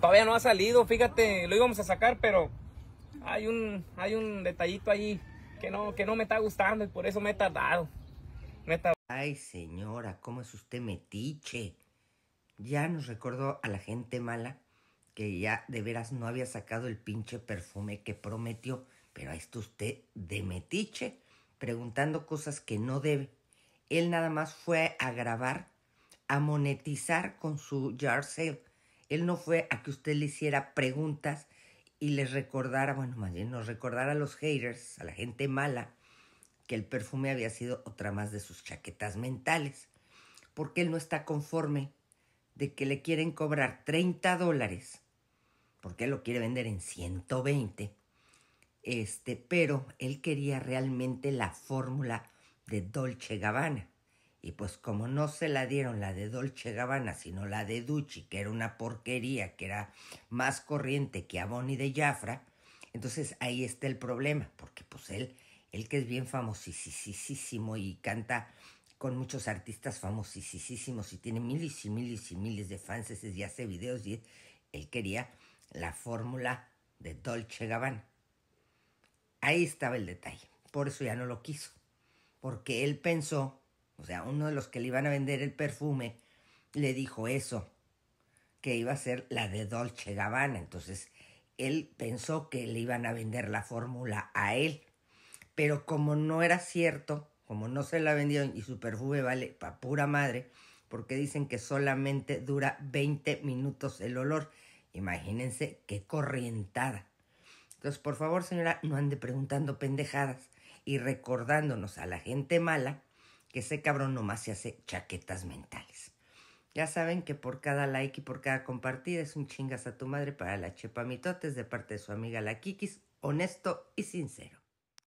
Todavía no ha salido, fíjate, lo íbamos a sacar, pero hay un, hay un detallito ahí que no, que no me está gustando y por eso me he tardado. Me Ay, señora, ¿cómo es usted metiche? Ya nos recordó a la gente mala que ya de veras no había sacado el pinche perfume que prometió, pero ahí está usted de metiche, preguntando cosas que no debe. Él nada más fue a grabar, a monetizar con su yard sale él no fue a que usted le hiciera preguntas y les recordara, bueno, más bien nos recordara a los haters, a la gente mala, que el perfume había sido otra más de sus chaquetas mentales, porque él no está conforme de que le quieren cobrar 30 dólares, porque él lo quiere vender en 120, este, pero él quería realmente la fórmula de Dolce Gabbana. Y pues como no se la dieron la de Dolce Gabbana, sino la de Ducci, que era una porquería, que era más corriente que a y de Jafra, entonces ahí está el problema, porque pues él, él que es bien famosísimo y canta con muchos artistas famosísimos y tiene miles y miles y miles de fans y hace videos y él quería la fórmula de Dolce Gabbana. Ahí estaba el detalle, por eso ya no lo quiso, porque él pensó o sea, uno de los que le iban a vender el perfume, le dijo eso, que iba a ser la de Dolce Gabbana. Entonces, él pensó que le iban a vender la fórmula a él. Pero como no era cierto, como no se la vendió y su perfume vale para pura madre, porque dicen que solamente dura 20 minutos el olor. Imagínense qué corrientada. Entonces, por favor, señora, no ande preguntando pendejadas y recordándonos a la gente mala que ese cabrón nomás se hace chaquetas mentales. Ya saben que por cada like y por cada compartida es un chingas a tu madre para la chepa mitotes de parte de su amiga la Kikis, honesto y sincero.